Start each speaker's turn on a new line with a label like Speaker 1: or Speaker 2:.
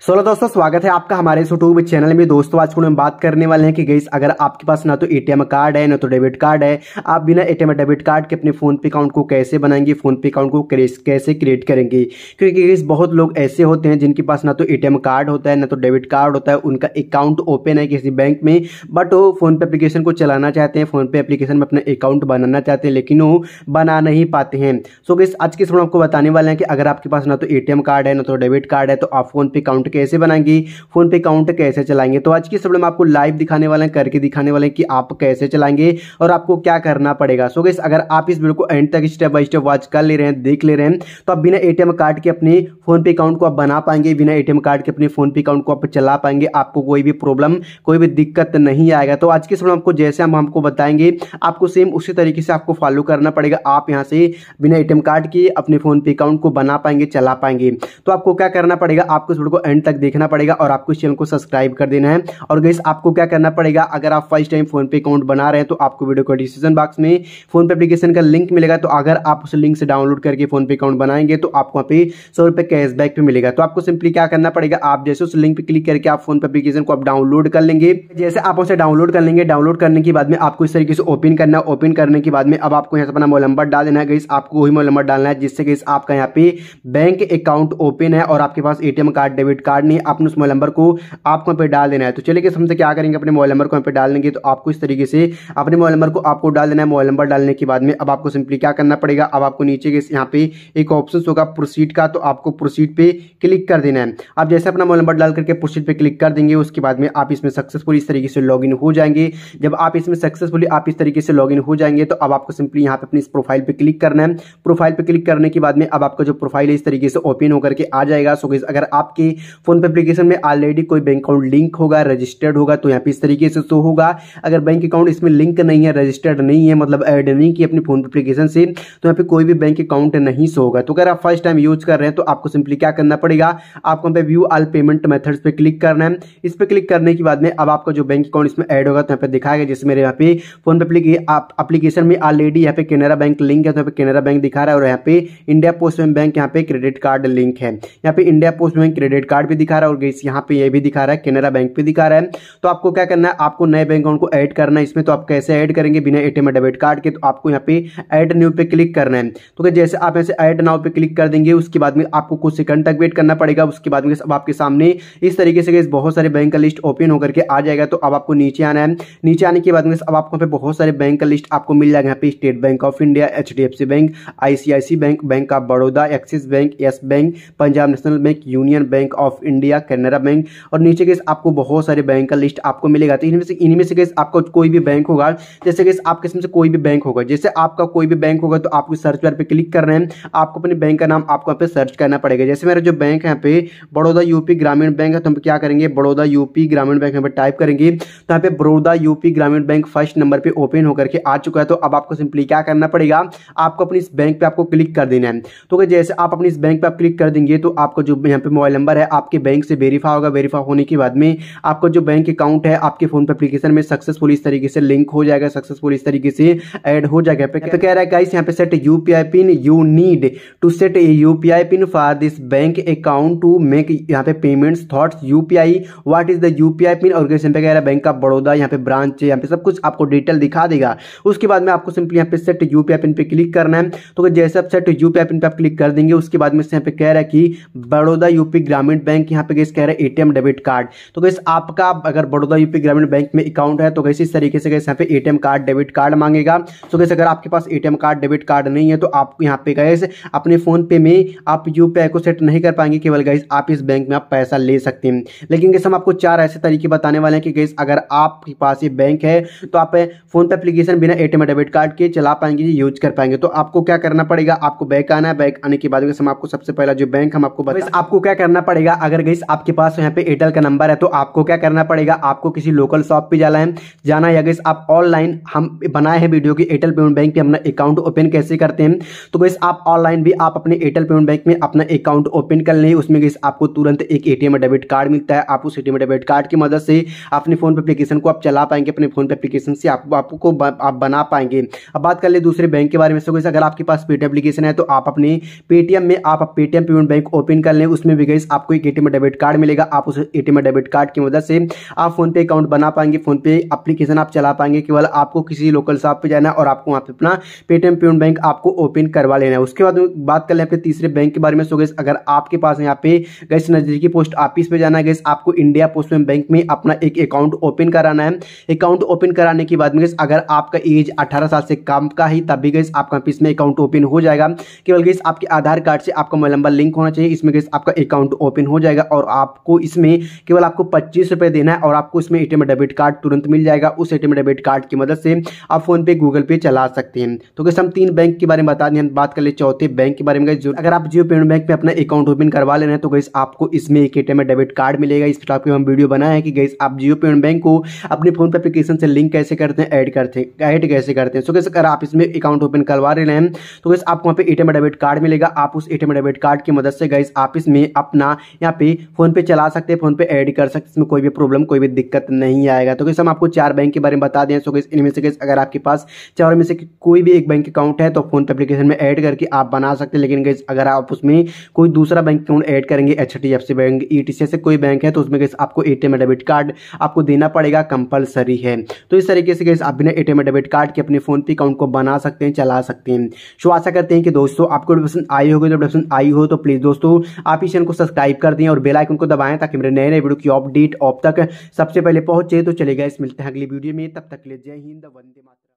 Speaker 1: solo दोस्तों स्वागत है आपका हमारे इस यूट्यूब चैनल में दोस्तों आज हम बात करने वाले हैं कि गई अगर आपके पास ना तो एटीएम कार्ड है ना तो डेबिट कार्ड है आप बिना एटीएम टी डेबिट कार्ड के अपने फोन पे अकाउंट को कैसे बनाएंगे फोन पे अकाउंट को कैसे क्रिएट करेंगे क्योंकि गई बहुत लोग ऐसे होते हैं जिनके पास ना तो ए कार्ड होता है ना तो डेबिट कार्ड होता है उनका अकाउंट ओपन है किसी बैंक में बट वो फोनपे एप्लीकेशन को चलाना चाहते हैं फोनपे एप्लीकेशन में अपना अकाउंट बनाना चाहते हैं लेकिन वो बना नहीं पाते हैं सो गई आज के समय आपको बताने वाले हैं कि अगर आपके पास ना तो ए कार्ड है ना तो डेबिट कार्ड है तो आप फोन पे अकाउंट अकाउंट कैसे बनाएंगे फोन पे अकाउंट कैसे चलाएंगे तो आज की इस वीडियो में आपको लाइव दिखाने वाले हैं करके दिखाने वाले हैं कि आप कैसे चलाएंगे और आपको क्या करना पड़ेगा सो गैस अगर आप इस वीडियो को एंड तक स्टेप बाय स्टेप वॉच कर ले रहे हैं देख ले रहे हैं तो आप बिना एटीएम कार्ड के अपने फोन पे अकाउंट को आप बना पाएंगे बिना एटीएम कार्ड के अपने फोन पे अकाउंट को आप चला पाएंगे आपको कोई भी प्रॉब्लम कोई भी दिक्कत नहीं आएगा तो आज के समय आपको जैसे हम आपको बताएंगे आपको सेम उसी तरीके से आपको फॉलो करना पड़ेगा आप यहाँ से बिना एटीएम कार्ड के अपने फोन पे अकाउंट को बना पाएंगे चला पाएंगे तो आपको क्या करना पड़ेगा आपको इस वीडियो को एंड तक देखना पड़ेगा और आपको इस चैनल को सब्सक्राइब कर देना है और गैस आपको क्या करना पड़ेगा अगर आप first time PhonePe account बना रहे हैं तो आपको वीडियो को डिस्क्रिप्शन बॉक्स में फोन पे अपलीकेशन का लिंक मिलेगा तो अगर आप उस लिंक से डाउनलोड करके फोन पे अकाउंट बनाएंगे तो आपको वहाँ पे सौ रुपये कैशबैक भी मिलेगा तो आपको सिंपली क्या करना पड़ेगा आप जैसे उस लिंक पर क्लिक करके आप फोन पे अपलीकेशन को आप डाउनलोड कर लेंगे जैसे आप उसे डाउनलोड कर लेंगे डाउनलोड करने के बाद में आपको इस तरीके से ओपन करना ओपन करने के बाद में अब आपको यहाँ से अपना मोबाइल नंबर डाल देना है गैस आपको वही मोबाइल नंबर डालना है जिससे गैस आपका यहाँ पे बैंक अकाउंट ओपन है और आपके पास ATM card debit debit card नहीं आपने उस मोबाइल नंबर को आपको यहाँ पर डाल देना है तो चलिए किस हमसे क्या करेंगे अपने मोबाइल नंबर को यहाँ पर डाल देंगे तो आपको इस तरीके से अपने मोबाइल नंबर को आपको डाल देना है मोबाइल नंबर डालने के बाद में अब आपको सिंपली क्या करना पड़ेगा अब आपको नीचे के यहाँ पे एक ऑप्शन होगा प्रोसीड का तो आपको प्रोसीड पे क्लिक कर देना है आप जैसे अपना मोबाइल नंबर डाल करके प्रोसीड पे क्लिक कर देंगे उसके बाद में आप इसमें सक्सेसफुल इस तरीके से लॉग हो जाएंगे जब आप इसमें सक्सेसफुली आप इस तरीके से लॉग हो जाएंगे तो अब आपको सिंपली यहाँ पे अपनी इस प्रोफाइल पर क्लिक करना है प्रोफाइल पर क्लिक करने के बाद में अब आपका जो प्रोफाइल है इस तरीके से ओपन होकर के आ जाएगा सो अगर आपके फोन पे एप्लीकेशन में ऑलरेडी कोई बैंक अकाउंट लिंक होगा रजिस्टर्ड होगा तो यहाँ पे इस तरीके से शो होगा अगर बैंक अकाउंट इसमें लिंक नहीं है रजिस्टर्ड नहीं है मतलब एड नहीं की अपनी फोन पे एप्लीकेशन से तो यहाँ पे कोई भी बैंक अकाउंट नहीं शो होगा तो अगर आप फर्स्ट टाइम यूज कर रहे हैं तो आपको सिंपली क्या करना पड़ेगा आपको यहाँ पे व्यू आल पेमेंट मेथड पे क्लिक करना है इस पर क्लिक करने के बाद में अब आपका जो बैंक अकाउंट इसमें एड होगा तो यहाँ पे दिखाएगा जैसे मेरे यहाँ पे फोन पे एप्लीकेशन में ऑलरेडी यहाँ पे केनरा बैंक लिंक है तो यहाँ पे केनरा बैंक दिखा रहा है और यहाँ पे इंडिया पोस्ट बैंक यहाँ पे क्रेडिट कार्ड लिंक है यहाँ पे India Post bank credit card card भी दिखा रहा है और गई यहाँ पे ये भी दिखा रहा है केनरा बैंक भी दिखा रहा है तो आपको क्या करना है आपको नए बैंक अकाउंट को ऐड करना है इसमें तो आप कैसे ऐड करेंगे बिना एटीएम डेबिट कार्ड के तो आपको यहाँ पे ऐड न्यू पे क्लिक करना है तो जैसे आप ऐसे ऐड नाउ पे क्लिक कर देंगे उसके बाद में आपको कुछ सेकंड तक वेट करना पड़ेगा उसके बाद में अब आपके सामने इस तरीके से बहुत सारे बैंक का लिस्ट ओपन होकर के आ जाएगा तो अब आपको नीचे आना है नीचे आने के बाद में अब आपको बहुत सारे बैंक का लिस्ट आपको मिल जाएगा यहाँ पे State Bank of India H bank ICICI bank Bank of Baroda Axis Bank Yes Bank Punjab National Bank Union Bank of of India Canara Bank और नीचे के आपको बहुत सारे बैंक का लिस्ट आपको मिलेगा तो इनमें से इनमें से कैसे आपको कोई भी बैंक होगा जैसे कि आपके इसमें से कोई भी बैंक होगा जैसे आपका कोई भी बैंक होगा तो आपको सर्च बार पर क्लिक कर रहे हैं आपको अपने बैंक का नाम आपको यहाँ पे सर्च करना पड़ेगा जैसे मेरा जो बैंक है यहाँ पे बड़ौदा यूपी ग्रामीण बैंक है तो हम क्या करेंगे बड़ौदा यूपी ग्रामीण बैंक यहाँ पर टाइप करेंगे तो यहाँ पे Baroda UP Gramin bank first number पर ओपन होकर के आ चुका है तो अब आपको सिंपली क्या करना पड़ेगा आपको अपनी इस बैंक पे आपको क्लिक कर देना है तो जैसे आप अपनी इस बैंक पे आप क्लिक कर देंगे तो आपको जो यहाँ पे मोबाइल नंबर है आप आपके बैंक से वेरीफाई होगा वेरीफाई होने के बाद में आपका जो बैंक अकाउंट है आपके फोन पे एप्लीकेशन में सक्सेसफुल इस तरीके से लिंक हो जाएगा सक्सेसफुल इस तरीके से ऐड हो जाएगा पे तो कह रहा है गाइस यहाँ पे set UPI pin you need to set a UPI pin for this bank account to make यहाँ पे payments thoughts UPI what is the UPI pin और कह रहा है बैंक ऑफ बड़ौदा यहाँ पे ब्रांच है यहाँ पे सब कुछ आपको डिटेल दिखा देगा उसके बाद में आपको सिंपली यहाँ पे सेट यूपीआई पिन पे क्लिक करना है तो जैसे आप सेट यूपीआई पिन पे आप क्लिक कर देंगे उसके बाद में कह रहा है कि बड़ौदा यूपी ग्रामीण बैंक यहाँ पे गैस कह रहे है एटीएम डेबिट कार्ड तो गैस आपका अगर बड़ौदा यूपी ग्रामीण बैंक में अकाउंट है तो कैसे इस तरीके से गैस यहाँ पे एटीएम कार्ड डेबिट कार्ड मांगेगा तो कैसे अगर आपके पास एटीएम कार्ड डेबिट कार्ड नहीं है तो आप यहाँ पे गैस अपने फोन पे में आप यूपीआई को सेट नहीं कर पाएंगे केवल गैस आप इस बैंक में आप पैसा ले सकते हैं लेकिन गैस हम आपको चार ऐसे तरीके बताने वाले हैं कि गैस अगर आपके पास ये बैंक है तो आप फोन पे अप्लीकेशन बिना ए डेबिट कार्ड के चला पाएंगे यूज कर पाएंगे तो आपको क्या करना पड़ेगा आपको बैंक आना है बैंक आने के बाद आपको सबसे पहला जो बैंक हम आपको तो बता आपको क्या करना पड़ेगा अगर गई आपके पास यहाँ पे एयरटेल का नंबर है तो आपको क्या करना पड़ेगा आपको किसी लोकल शॉप पे जाना है जाना या गई आप ऑनलाइन हम बनाए हैं वीडियो की एयरटेल पेमेंट बैंक पे अपना अकाउंट ओपन कैसे करते हैं तो गई आप ऑनलाइन भी आप अपने एयरटेल पेमेंट बैंक में अपना अकाउंट ओपन कर लें उसमें गई आपको तुरंत एक एटीएम डेबिट कार्ड मिलता है आप उस एटीएम डेबिट कार्ड की मदद से अपने फोन पे अप्लीकेशन को आप चला पाएंगे अपने फोन पे अपलीकेशन से आपको आप बना पाएंगे अब बात कर ले दूसरे बैंक के बारे में सो अगर आपके पास पेटीएम एप्लीकेशन है तो आप अपने पेटीएम में आप पेटीएम पेमेंट बैंक ओपन कर लें उसमें भी गई आपको एक एटीएम डेबिट कार्ड मिलेगा आप उस एटीएम डेबिट कार्ड की मदद से आप फोन पे अकाउंट बना पाएंगे फोन पे एप्लीकेशन आप चला पाएंगे केवल आपको किसी लोकल शॉप पे जाना है और आपको वहाँ पे अपना पेटीएम पेमेंट बैंक आपको ओपन करवा लेना है उसके बाद बात कर लें अपने तीसरे बैंक के बारे में सो गैस अगर आपके पास यहाँ पे गैस नजदीकी पोस्ट ऑफिस में जाना है गैस आपको इंडिया पोस्ट बैंक में अपना एक अकाउंट ओपन कराना है अकाउंट ओपन कराने के बाद में गैस अगर आपका एज अठारह साल से कम का ही तब भी गैस आपका इसमें अकाउंट ओपन हो जाएगा केवल गैस आपके आधार कार्ड से आपका मोबाइल नंबर लिंक होना चाहिए इसमें गैस आपका अकाउंट ओपन हो जाएगा और आपको इसमें केवल आपको पच्चीस रुपये देना है और आपको इसमें ए डेबिट कार्ड तुरंत मिल जाएगा उस ए डेबिट कार्ड की मदद से आप फ़ोनपे गूगल पे चला सकते हैं तो कैसे हम तीन बैंक के बारे में बता दें बात कर ले चौथे बैंक के बारे में अगर आप जियो पेमेंट बैंक में अपना अकाउंट ओपन करवा ले रहे हैं तो गैस आपको इसमें एक ए डेबिट कार्ड मिलेगा इस टाइप आपके हम वीडियो बनाए हैं कि गैस आप जियो पेमेंट बैंक को अपने फ़ोन पे एप्लीकेशन से लिंक कैसे करते हैं ऐड करते हैं ऐड कैसे करते हैं सो कैसे अगर आप इसमें अकाउंट ओपन करवा रहे हैं तो गैस आपको वहाँ पे ए डेबिट कार्ड मिलेगा आप उस ए डेबिट कार्ड की मदद से गैस आप इसमें अपना यहाँ पे फोन पे चला सकते हैं फोन पे ऐड कर सकते हैं इसमें कोई भी प्रॉब्लम कोई भी दिक्कत नहीं आएगा तो कैसे हम आपको चार बैंक के बारे में बता दें सो इनमें से अगर आपके पास चारों में से कोई भी एक बैंक अकाउंट है तो फोन पे अपलीकेशन में ऐड करके आप बना सकते हैं लेकिन गैस अगर आप उसमें कोई दूसरा बैंक अकाउंट ऐड करेंगे H D F C bank ई से कोई बैंक है तो उसमें गैस आपको A T M debit card आपको देना पड़ेगा कंपलसरी है तो इस तरीके से गैस आप बिना ए टी डेबिट कार्ड के अपने फोन पे अकाउंट को बना सकते हैं चला सकते हैं सो आशा करते हैं कि दोस्तों आपको आई होगी तो आई हो तो प्लीज़ दोस्तों आप इस चैनल को सब्सक्राइब कर कर दें और बेल आइकन को दबाएं ताकि मेरे नए नए वीडियो की अपडेट अब तक सबसे पहले पहुंचे तो चलेगा इस मिलते हैं अगली वीडियो में तब तक ले जय हिंद वंदे मातरम